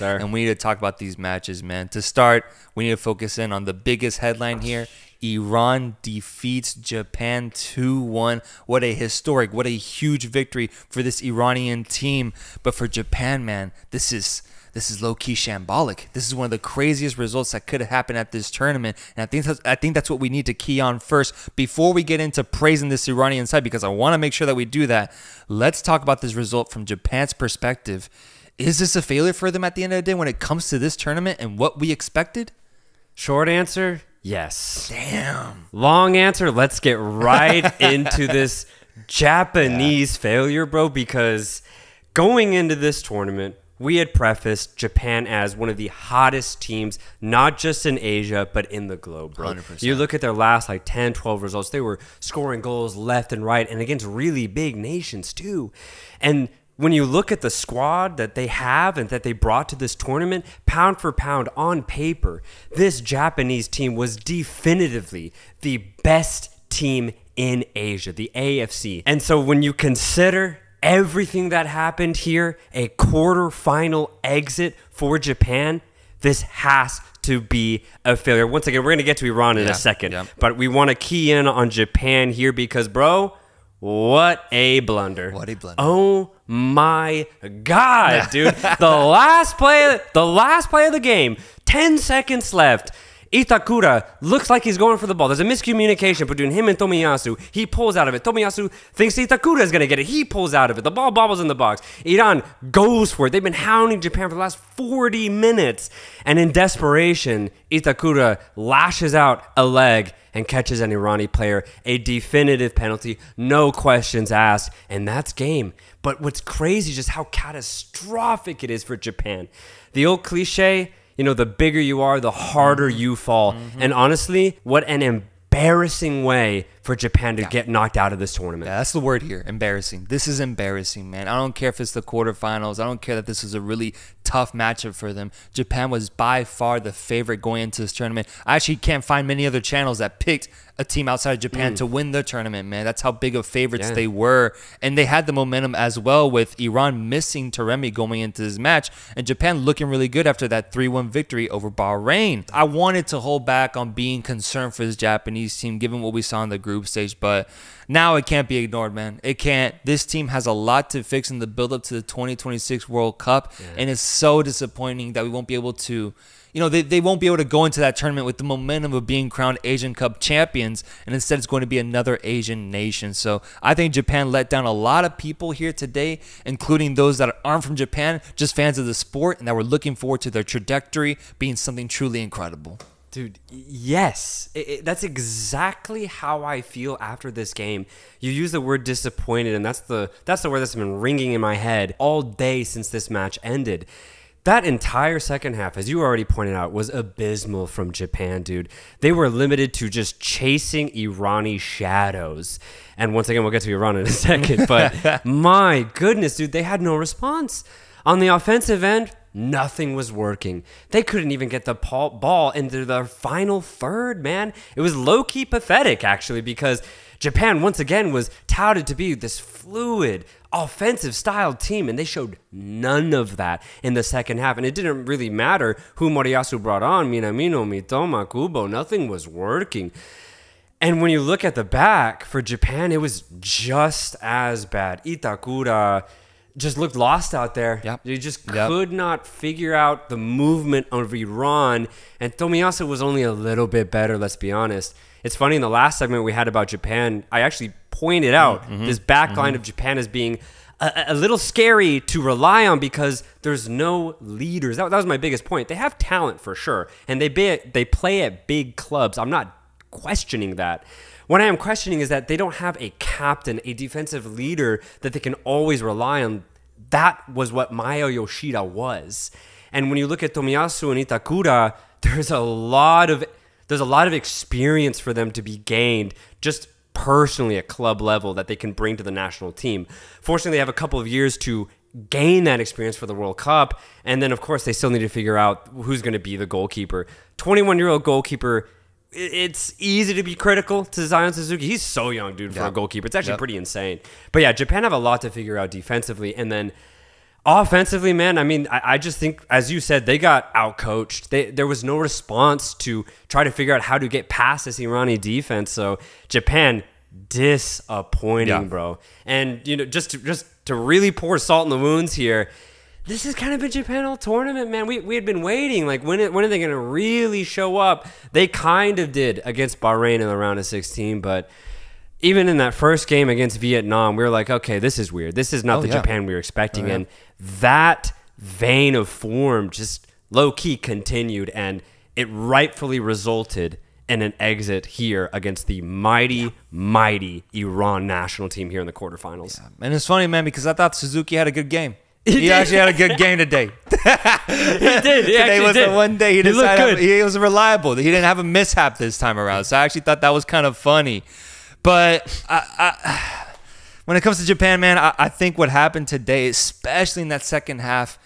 sir. And we need to talk about these matches, man. To start, we need to focus in on the biggest headline here. Iran defeats Japan 2 1. What a historic, what a huge victory for this Iranian team. But for Japan, man, this is this is low key shambolic. This is one of the craziest results that could have happened at this tournament, and I think that's, I think that's what we need to key on first before we get into praising this Iranian side because I want to make sure that we do that. Let's talk about this result from Japan's perspective. Is this a failure for them at the end of the day when it comes to this tournament and what we expected? Short answer, yes. Damn. Long answer, let's get right into this Japanese yeah. failure, bro, because going into this tournament, we had prefaced Japan as one of the hottest teams, not just in Asia, but in the globe, bro. 100%. You look at their last like 10, 12 results, they were scoring goals left and right and against really big nations, too. And when you look at the squad that they have and that they brought to this tournament, pound for pound on paper, this Japanese team was definitively the best team in Asia, the AFC. And so when you consider everything that happened here, a quarterfinal exit for Japan, this has to be a failure. Once again, we're going to get to Iran in yeah, a second, yeah. but we want to key in on Japan here because, bro, what a blunder. What a blunder. Oh my god, dude. the last play the last play of the game, 10 seconds left. Itakura looks like he's going for the ball. There's a miscommunication between him and Tomiyasu. He pulls out of it. Tomiyasu thinks Itakura is going to get it. He pulls out of it. The ball bobbles in the box. Iran goes for it. They've been hounding Japan for the last 40 minutes. And in desperation, Itakura lashes out a leg and catches an Irani player. A definitive penalty, no questions asked, and that's game. But what's crazy is just how catastrophic it is for Japan. The old cliche you know, the bigger you are, the harder you fall. Mm -hmm. And honestly, what an embarrassing way for Japan to yeah. get knocked out of this tournament. Yeah, that's the word here. Embarrassing. This is embarrassing, man. I don't care if it's the quarterfinals. I don't care that this was a really tough matchup for them. Japan was by far the favorite going into this tournament. I actually can't find many other channels that picked a team outside of Japan mm. to win the tournament, man. That's how big of favorites yeah. they were. And they had the momentum as well with Iran missing Taremi going into this match and Japan looking really good after that 3 1 victory over Bahrain. I wanted to hold back on being concerned for this Japanese team given what we saw in the group group stage, but now it can't be ignored, man. It can't. This team has a lot to fix in the build up to the 2026 World Cup, yeah. and it's so disappointing that we won't be able to you know, they, they won't be able to go into that tournament with the momentum of being crowned Asian Cup champions, and instead it's going to be another Asian nation. So I think Japan let down a lot of people here today, including those that aren't from Japan, just fans of the sport, and that were looking forward to their trajectory being something truly incredible. Dude, yes. It, it, that's exactly how I feel after this game. You use the word disappointed and that's the that's the word that's been ringing in my head all day since this match ended. That entire second half, as you already pointed out, was abysmal from Japan, dude. They were limited to just chasing Irani shadows. And once again, we'll get to Iran in a second, but my goodness, dude, they had no response. On the offensive end, Nothing was working. They couldn't even get the ball into their final third, man. It was low key pathetic, actually, because Japan once again was touted to be this fluid, offensive style team, and they showed none of that in the second half. And it didn't really matter who Moriyasu brought on Minamino, Mitoma, Kubo, nothing was working. And when you look at the back for Japan, it was just as bad. Itakura, just looked lost out there. Yep. just yep. could not figure out the movement of Iran. And Tomiyasu was only a little bit better, let's be honest. It's funny, in the last segment we had about Japan, I actually pointed out mm -hmm. this back line mm -hmm. of Japan as being a, a, little scary to rely on because there's no leaders. That, that was my biggest point. They have talent for sure, and they, be, they play at big clubs. I'm not questioning that. What I am questioning is that they don't have a captain, a defensive leader that they can always rely on that was what Mayo Yoshida was. And when you look at Tomiyasu and Itakura, there's a lot of there's a lot of experience for them to be gained just personally at club level that they can bring to the national team. Fortunately, they have a couple of years to gain that experience for the World Cup, and then of course they still need to figure out who's going to be the goalkeeper. 21 year old goalkeeper it's easy to be critical to Zion Suzuki. He's so young, dude, for yep. a goalkeeper. It's actually yep. pretty insane. But yeah, Japan have a lot to figure out defensively, and then offensively, man. I mean, I, I just think, as you said, they got outcoached. They, there was no response to try to figure out how to get past this Irani defense. So Japan disappointing, bro. And you know, just to, just to really pour salt in the wounds here this has kind of been Japan all tournament, man. We, we had been waiting. Like, when, it, when are they going to really show up? They kind of did against Bahrain in the round of 16, but even in that first game against Vietnam, we were like, okay, this is weird. This is not oh, the yeah. Japan we were expecting. Oh, yeah. And that vein of form just low key continued, and it rightfully resulted in an exit here against the mighty, yeah. mighty Iran national team here in the quarterfinals. And it's funny, man, because I thought Suzuki had a good game. He, he actually had a good game today. he did. He today was did. the one day he decided he, he was reliable. He didn't have a mishap this time around. So I actually thought that was kind of funny. But I, I, when it comes to Japan, man, I, I think what happened today, especially in that second half,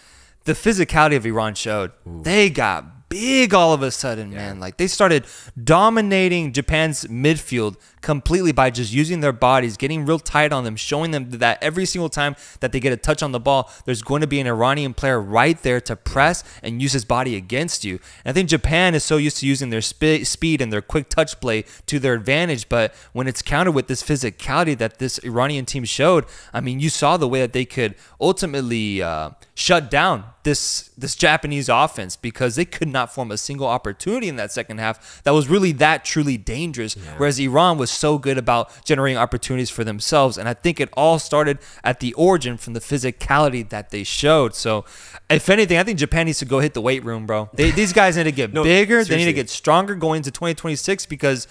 the physicality of Iran showed. Ooh. They got big all of a sudden, yeah. man. Like they started dominating Japan's midfield completely by just using their bodies, getting real tight on them, showing them that every single time that they get a touch on the ball, there's going to be an Iranian player right there to press and use his body against you. And I think Japan is so used to using their sp speed and their quick touch play to their advantage, but when it's countered with this physicality that this Iranian team showed, I mean, you saw the way that they could ultimately uh, shut down this this Japanese offense because they could not form a single opportunity in that second half that was really that truly dangerous. Yeah. Whereas Iran was so good about generating opportunities for themselves. And I think it all started at the origin from the physicality that they showed. So, if anything, I think Japan needs to go hit the weight room, bro. They, these guys need to get no, bigger. Seriously. They need to get stronger going into 2026 because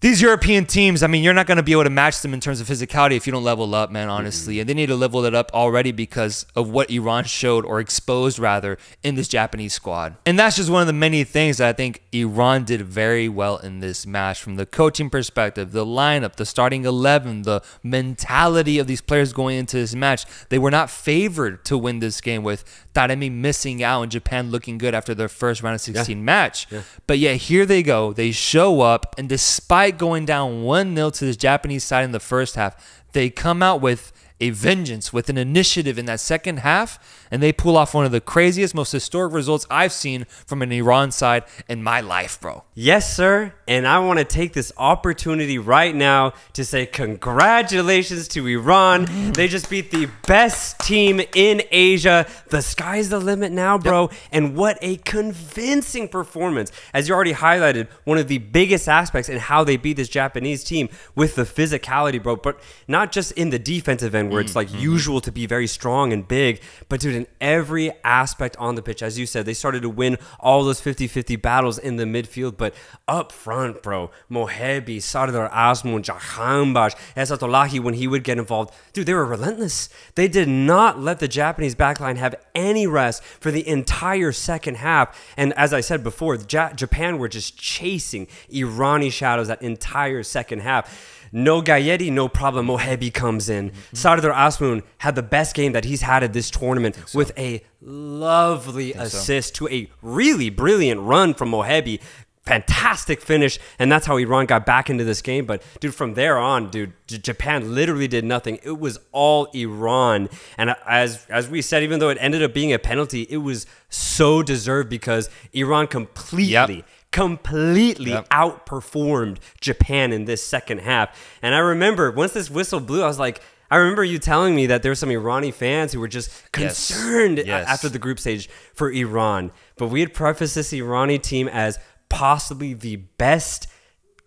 these European teams, I mean, you're not going to be able to match them in terms of physicality if you don't level up, man, honestly. Mm-hmm. And they need to level it up already because of what Iran showed or exposed, rather, in this Japanese squad. And that's just one of the many things that I think Iran did very well in this match from the coaching perspective, the lineup, the starting 11, the mentality of these players going into this match. They were not favored to win this game with Taremi missing out and Japan looking good after their first round of 16 yeah. match. Yeah. But yet, here they go. They show up, and despite despite going down 1 0 to this Japanese side in the first half, they come out with a vengeance with an initiative in that second half, and they pull off one of the craziest, most historic results I've seen from an Iran side in my life, bro. Yes, sir. And I want to take this opportunity right now to say congratulations to Iran. they just beat the best team in Asia. The sky's the limit now, bro. Yep. And what a convincing performance. As you already highlighted, one of the biggest aspects in how they beat this Japanese team with the physicality, bro, but not just in the defensive end where mm it's mm-hmm. like mm-hmm. usual to be very strong and big. But dude, in every aspect on the pitch, as you said, they started to win all those 50-50 battles in the midfield. But up front, bro, Mohebi, Sardar Azmun, Jahanbash, Esatolahi, when he would get involved, dude, they were relentless. They did not let the Japanese backline have any rest for the entire second half. And as I said before, Japan were just chasing Irani shadows that entire second half. No Gaetti, no problem. Mohebi comes in. Mm-hmm. Sardar Asmoon had the best game that he's had at this tournament so. with a lovely assist so. to a really brilliant run from Mohebi. Fantastic finish, and that's how Iran got back into this game. But dude, from there on, dude, J- Japan literally did nothing. It was all Iran, and as as we said, even though it ended up being a penalty, it was so deserved because Iran completely yep completely yep. outperformed Japan in this second half. And I remember once this whistle blew, I was like, I remember you telling me that there were some Irani fans who were just concerned yes. Yes. after the group stage for Iran. But we had prefaced this Irani team as possibly the best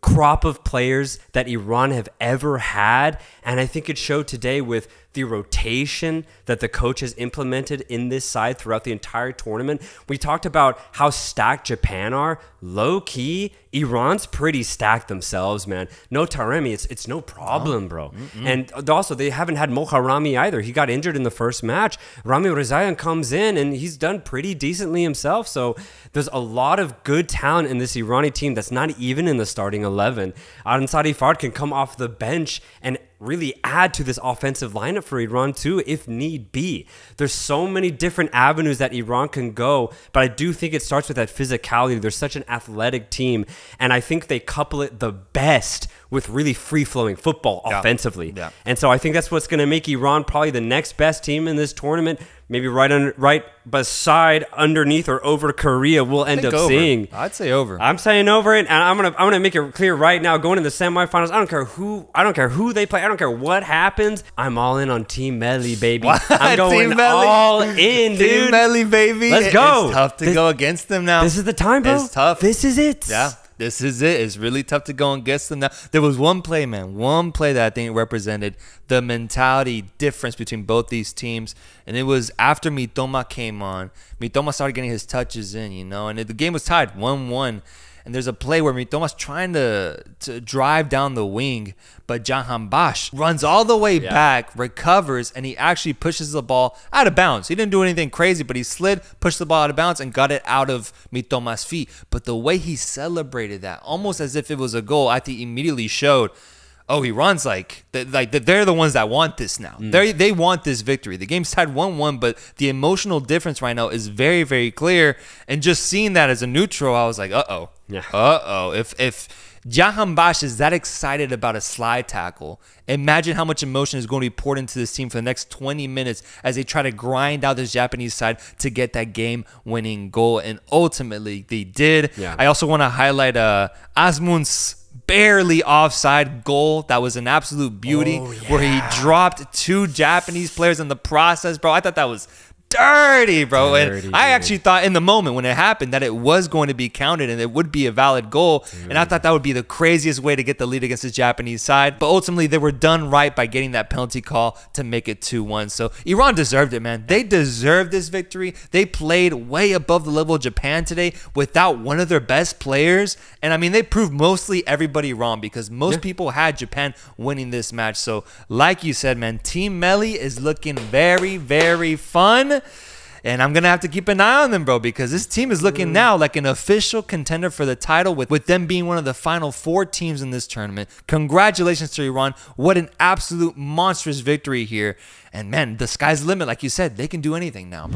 crop of players that Iran have ever had. And I think it showed today with the rotation that the coach has implemented in this side throughout the entire tournament. We talked about how stacked Japan are. Low key, Iran's pretty stacked themselves, man. No Taremi, it's it's no problem, bro. Mm -mm. And also, they haven't had Rami either. He got injured in the first match. Rami Rizayan comes in and he's done pretty decently himself. So there's a lot of good talent in this Irani team that's not even in the starting eleven. Ansari Fard can come off the bench and really add to this offensive lineup for Iran too, if need be. There's so many different avenues that Iran can go, but I do think it starts with that physicality. They're such an athletic team, and I think they couple it the best with really free flowing football yeah. offensively. Yeah. And so I think that's what's going to make Iran probably the next best team in this tournament maybe right on, right beside, underneath, or over Korea we'll end up over. seeing. I'd say over. I'm saying over it, and I'm gonna I'm gonna make it clear right now. Going to the semifinals, I don't care who I don't care who they play. I don't care what happens. I'm all in on Team Melly, baby. What? I'm going all in, dude. Team Melly, baby. Let's go. It's tough to this, go against them now. This is the time, bro. It's tough. This is it. Yeah this is it. It's really tough to go against them now. There was one play, man, one play that I think represented the mentality difference between both these teams. And it was after Mitoma came on, Mitoma started getting his touches in, you know, and the game was tied 1 1. And there's a play where Mitoma's trying to, to drive down the wing, but Jahan Bash runs all the way yeah. back, recovers, and he actually pushes the ball out of bounds. He didn't do anything crazy, but he slid, pushed the ball out of bounds, and got it out of Mitoma's feet. But the way he celebrated that, almost as if it was a goal, I think immediately showed oh, he runs like like they're the ones that want this now. Mm. They they want this victory. The game's tied one one, but the emotional difference right now is very very clear. And just seeing that as a neutral, I was like, uh oh, yeah. Uh oh. If if Jahan Bash is that excited about a slide tackle, imagine how much emotion is going to be poured into this team for the next 20 minutes as they try to grind out this Japanese side to get that game-winning goal, and ultimately they did. Yeah. I also want to highlight uh, Asmund's barely offside goal that was an absolute beauty oh, yeah. where he dropped two Japanese players in the process, bro. I thought that was dirty, bro. Dirty, and I actually thought in the moment when it happened that it was going to be counted and it would be a valid goal. Dude. And I thought that would be the craziest way to get the lead against the Japanese side. But ultimately, they were done right by getting that penalty call to make it 2 1. So Iran deserved it, man. They deserved this victory. They played way above the level of Japan today without one of their best players. And I mean, they proved mostly everybody wrong because most yeah. people had Japan winning this match. So, like you said, man, Team Melly is looking very, very fun. And I'm gonna have to keep an eye on them, bro, because this team is looking mm. now like an official contender for the title, with, with them being one of the final four teams in this tournament. Congratulations to Iran! What an absolute monstrous victory here! And man, the sky's the limit, like you said. They can do anything now.